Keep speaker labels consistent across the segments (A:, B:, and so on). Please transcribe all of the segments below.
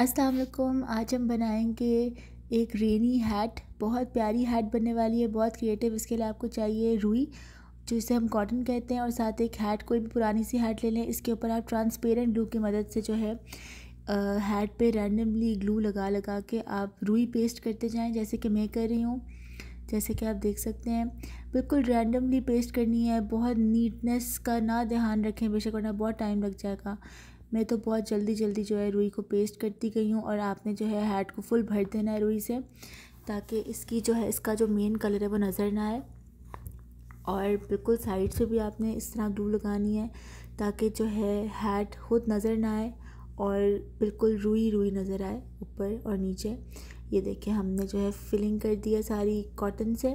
A: अस्सलाम वालेकुम आज हम बनाएंगे एक रेनी हैट बहुत प्यारी हैट बनने वाली है बहुत क्रिएटिव इसके लिए आपको चाहिए रुई जो इसे हम कॉटन कहते हैं और साथ एक हैट कोई भी पुरानी सी हैट ले लें इसके ऊपर आप ट्रांसपेरेंट ग्लू की मदद से जो है हैट पे रैंडमली ग्लू लगा लगा के आप रुई पेस्ट करते जाएँ जैसे कि मैं कर रही हूँ जैसे कि आप देख सकते हैं बिल्कुल रैंडमली पेस्ट करनी है बहुत नीटनेस का ना ध्यान रखें बेशक वरना बहुत टाइम लग जाएगा मैं तो बहुत जल्दी जल्दी जो है रुई को पेस्ट करती गई हूँ और आपने जो है हैड को फुल भर देना है रुई से ताकि इसकी जो है इसका जो मेन कलर है वो नज़र ना आए और बिल्कुल साइड से भी आपने इस तरह ग्लू लगानी है ताकि जो है हैट खुद नज़र ना आए और बिल्कुल रुई रुई नज़र आए ऊपर और नीचे ये देखिए हमने जो है फिलिंग कर दिया सारी कॉटन से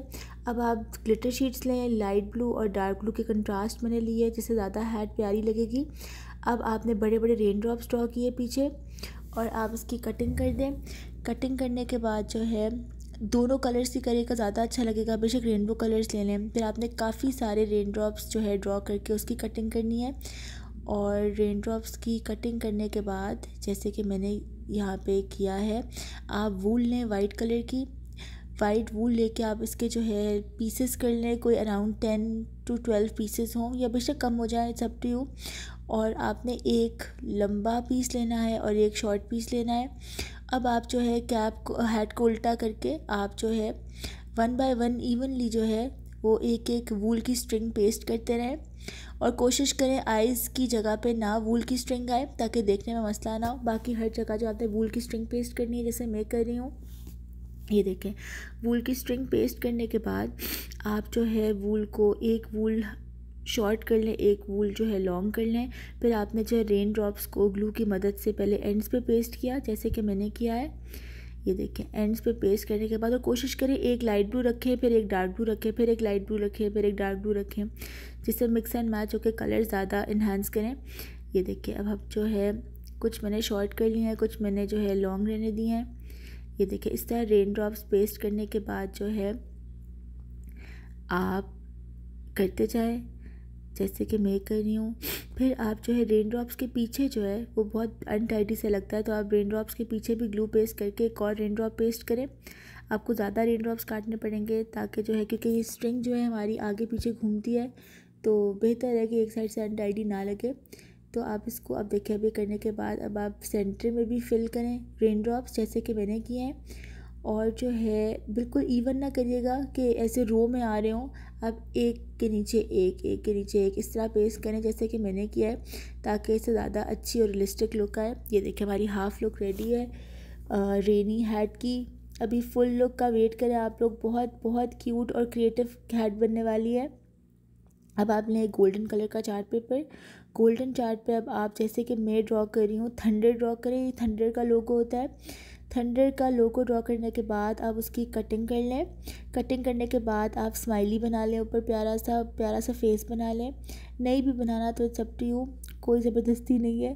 A: अब आप ग्लिटर शीट्स लें लाइट ब्लू और डार्क ब्लू के कंट्रास्ट मैंने लिए जिससे ज़्यादा हैट प्यारी लगेगी अब आपने बड़े बड़े रेन ड्रॉप्स ड्रॉ किए पीछे और आप इसकी कटिंग कर दें कटिंग करने के बाद जो है दोनों कलर्स की करेगा ज़्यादा अच्छा लगेगा बेशक रेनबो कलर्स ले लें फिर आपने काफ़ी सारे रेन ड्रॉप्स जो है ड्रॉ करके उसकी कटिंग करनी है और रेन ड्रॉप्स की कटिंग करने के बाद जैसे कि मैंने यहाँ पे किया है आप वूल लें वाइट कलर की वाइट वूल लेके आप इसके जो है पीसेस कर लें कोई around ten to twelve pieces हों या बेशक कम हो जाए सब टू यू और आपने एक लंबा पीस लेना है और एक शॉर्ट पीस लेना है अब आप जो है कैप को हेड को उल्टा करके आप जो है वन बाय वन इवनली जो है वो एक एक वूल की स्ट्रिंग पेस्ट करते रहें और कोशिश करें आइज़ की जगह पे ना वूल की स्ट्रिंग आए ताकि देखने में मसला ना हो बाकी हर जगह जो आपने वूल की स्ट्रिंग पेस्ट करनी है जैसे मैं कर रही हूँ ये देखें वूल की स्ट्रिंग पेस्ट करने के बाद आप जो है वूल को एक वूल शॉर्ट कर लें एक वूल जो है लॉन्ग कर लें फिर आपने जो है रेन ड्रॉप्स को ग्लू की मदद से पहले एंड्स पे पेस्ट किया जैसे कि मैंने किया है ये देखें एंड्स पे पेस्ट करने के बाद और कोशिश करें एक लाइट ब्लू रखें फिर एक डार्क ब्लू रखें फिर एक लाइट ब्लू रखें फिर एक डार्क ब्लू रखें जिससे मिक्स एंड मैच होकर कलर ज़्यादा इन्हांस करें ये देखिए अब हम जो है कुछ मैंने शॉर्ट कर लिए हैं कुछ मैंने जो है लॉन्ग रहने दिए हैं ये देखें इस तरह रेन ड्रॉप्स पेस्ट करने के बाद जो है आप करते जाएँ जैसे कि मैं कर रही हूँ फिर आप जो है रेन ड्रॉप्स के पीछे जो है वो बहुत अनटाइडी से लगता है तो आप रेन ड्रॉप्स के पीछे भी ग्लू पेस्ट करके एक और रेन ड्रॉप पेस्ट करें आपको ज़्यादा रेन ड्रॉप्स काटने पड़ेंगे ताकि जो है क्योंकि ये स्ट्रिंग जो है हमारी आगे पीछे घूमती है तो बेहतर है कि एक साइड से अनटाइडी ना लगे तो आप इसको अब देखिए अभी करने के बाद अब आप सेंटर में भी फिल करें रेन ड्रॉप्स जैसे कि मैंने किए हैं और जो है बिल्कुल इवन ना करिएगा कि ऐसे रो में आ रहे हों आप एक के नीचे एक एक के नीचे एक इस तरह पेस्ट करें जैसे कि मैंने किया है ताकि इससे ज़्यादा अच्छी और रियलिस्टिक लुक आए ये देखिए हमारी हाफ लुक रेडी है आ, रेनी हैड की अभी फुल लुक का वेट करें आप लोग बहुत बहुत क्यूट और क्रिएटिव हैड बनने वाली है अब आप लें गोल्डन कलर का चार्ट पेपर गोल्डन चार्ट पे अब आप जैसे कि मैं ड्रॉ कर रही हूँ थंडर ड्रॉ करें ये थंडर का लोगो होता है थंडर का लोगो ड्रॉ करने के बाद आप उसकी कटिंग कर लें कटिंग करने के बाद आप स्माइली बना लें ऊपर प्यारा सा प्यारा सा फेस बना लें नहीं भी बनाना तो इट्स टू यू कोई ज़बरदस्ती नहीं है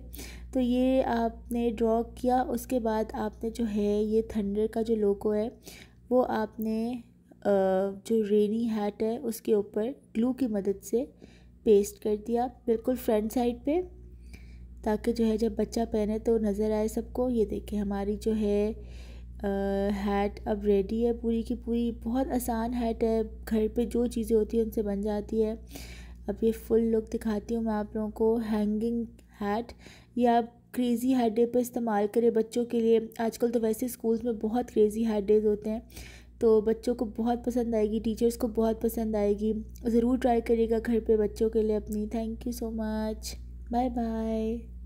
A: तो ये आपने ड्रॉ किया उसके बाद आपने जो है ये थंडर का जो लोगो है वो आपने जो रेनी हैट है उसके ऊपर ग्लू की मदद से पेस्ट कर दिया बिल्कुल फ्रंट साइड पर ताकि जो है जब बच्चा पहने तो नज़र आए सबको ये देखें हमारी जो है हैट अब रेडी है पूरी की पूरी बहुत आसान हैट है घर पे जो चीज़ें होती हैं उनसे बन जाती है अब ये फुल लुक दिखाती हूँ मैं आप लोगों को हैंगिंग हैट या आप क्रेज़ी हैट डे पर इस्तेमाल करें बच्चों के लिए आजकल तो वैसे स्कूल्स में बहुत क्रेज़ी हेड डेज़ होते हैं तो बच्चों को बहुत पसंद आएगी टीचर्स को बहुत पसंद आएगी ज़रूर ट्राई करिएगा घर पे बच्चों के लिए अपनी thank you so much bye bye